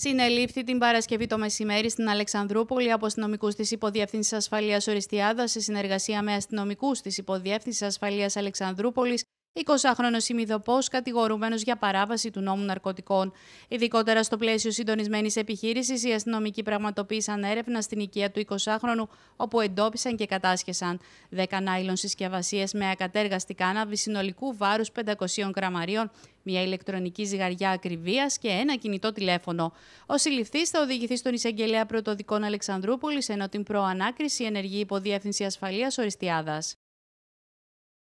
συνελήφθη την Παρασκευή το μεσημέρι στην Αλεξανδρούπολη από αστυνομικού της Υποδιεύθυνσης Ασφαλείας Οριστιάδα σε συνεργασία με αστυνομικούς της Υποδιεύθυνσης Ασφαλείας Αλεξανδρούπολης 20χρονο ημιδοπός, κατηγορούμενος για παράβαση του νόμου ναρκωτικών. Ειδικότερα στο πλαίσιο συντονισμένης επιχείρησης, οι αστυνομικοί πραγματοποίησαν έρευνα στην οικία του 20χρονου, όπου εντόπισαν και κατάσχεσαν 10 νάιλων συσκευασίες με ακατέργαστη κάναβη συνολικού βάρους 500 γραμμαρίων, μια ηλεκτρονική ζυγαριά ακριβίας και ένα κινητό τηλέφωνο. Ο συλληφθής θα οδηγηθεί στον εισαγγελέα πρωτοδικών Αλεξανδρούπολης, ενώ την προανάκριση ενεργεί υποδιεύθυνση ασφαλείας Οριστιάδας.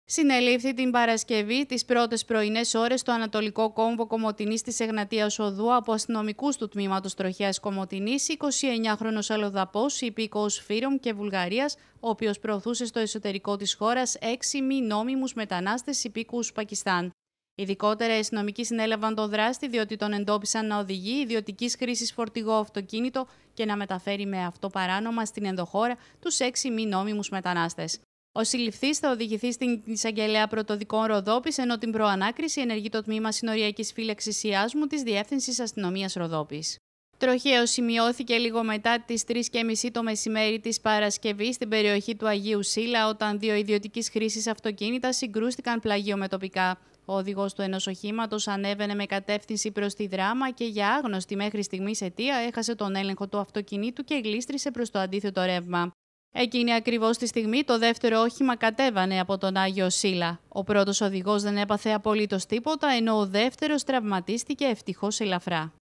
Συνελήφθη την Παρασκευή τις πρώτες πρωινές ώρες στο Ανατολικό Κόμβο Κομωτινής της Εγνατίας Οδού από αστυνομικούς του τμήματος Τροχιά Κομωτινή, 29χρονο αλλοδαπός, υπήκοος Φύρομ και Βουλγαρίας, ο οποίος προωθούσε στο εσωτερικό της χώρας έξι μη νόμιμους μετανάστες υπήκους Πακιστάν. Ειδικότερα, οι αστυνομικοί συνέλαβαν τον δράστη διότι τον εντόπισαν να οδηγεί ιδιωτικής χρήσης φορτηγό αυτοκίνητο και να μεταφέρει με αυτό παράνομα στην ενδοχώρα τους έξι μη νόμιμους μετανάστες. Ο συλληφθής θα οδηγηθεί στην εισαγγελέα πρωτοδικών Ροδόπης, ενώ την προανάκριση ενεργεί το τμήμα συνοριακής φύλαξης Ιάσμου της Διεύθυνσης Αστυνομίας Ροδόπης. Τροχαίος σημειώθηκε λίγο μετά τις 3.30 το μεσημέρι της Παρασκευής στην περιοχή του Αγίου Σίλα, όταν δύο ιδιωτικής χρήσης αυτοκίνητα συγκρούστηκαν πλαγιομετωπικά. με τοπικά. Ο οδηγός του ενός οχήματος ανέβαινε με κατεύθυνση προς τη δράμα και για άγνωστη μέχρι στιγμής αιτία έχασε τον έλεγχο του αυτοκινήτου και γλίστρισε προς το αντίθετο ρεύμα. Εκείνη ακριβώς τη στιγμή το δεύτερο όχημα κατέβανε από τον Άγιο Σίλα. Ο πρώτος οδηγός δεν έπαθε απολύτως τίποτα, ενώ ο δεύτερος τραυματίστηκε ευτυχώς ελαφρά.